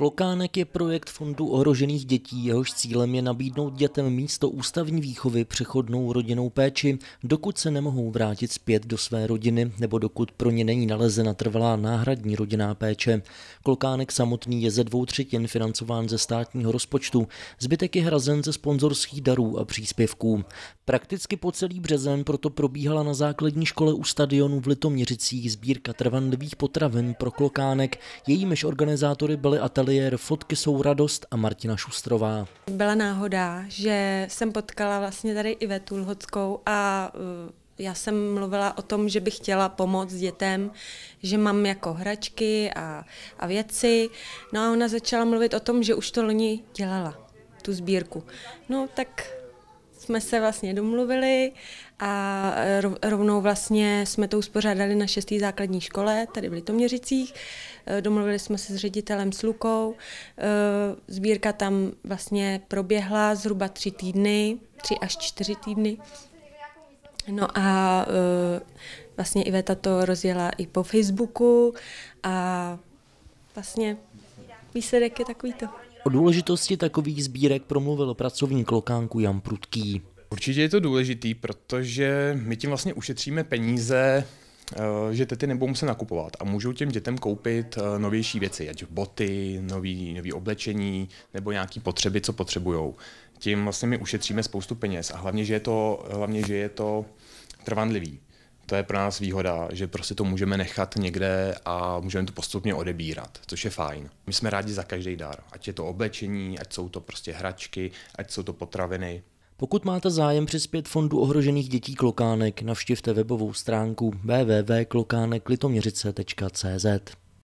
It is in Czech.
Klokánek je projekt Fondu ohrožených dětí, jehož cílem je nabídnout dětem místo ústavní výchovy přechodnou rodinnou péči, dokud se nemohou vrátit zpět do své rodiny nebo dokud pro ně není nalezena trvalá náhradní rodinná péče. Klokánek samotný je ze dvou třetin financován ze státního rozpočtu, zbytek je hrazen ze sponzorských darů a příspěvků. Prakticky po celý březen proto probíhala na základní škole u stadionu v Litoměřicích sbírka trvanlivých potravin pro klokánek, jejímiž organizátory byly ateli ateliér Fotky jsou radost a Martina Šustrová. Byla náhoda, že jsem potkala vlastně tady Ivetu Lhockou a uh, já jsem mluvila o tom, že bych chtěla pomoct dětem, že mám jako hračky a, a věci. No a ona začala mluvit o tom, že už to loni dělala, tu sbírku. No tak jsme se vlastně domluvili a e, rovnou vlastně jsme to uspořádali na šestý základní škole, tady v Litoměřicích. E, domluvili jsme se s ředitelem Slukou. E, sbírka tam vlastně proběhla zhruba tři týdny, tři až čtyři týdny. No a vlastně Iveta to rozjela i po Facebooku a vlastně výsledek je takovýto. O důležitosti takových sbírek promluvil pracovník lokánku Jan Prudký. Určitě je to důležitý, protože my tím vlastně ušetříme peníze eh, že tety nebudou muset nakupovat a můžou těm dětem koupit eh, novější věci, ať boty, nový, nový oblečení nebo nějaké potřeby, co potřebujou. Tím vlastně my ušetříme spoustu peněz a hlavně, že je to, hlavně, že je to trvanlivý to je pro nás výhoda, že prostě to můžeme nechat někde a můžeme to postupně odebírat, což je fajn. My jsme rádi za každý dar, ať je to oblečení, ať jsou to prostě hračky, ať jsou to potraviny. Pokud máte zájem přispět Fondu ohrožených dětí Klokánek, navštivte webovou stránku www.klokaneklitoměřice.cz.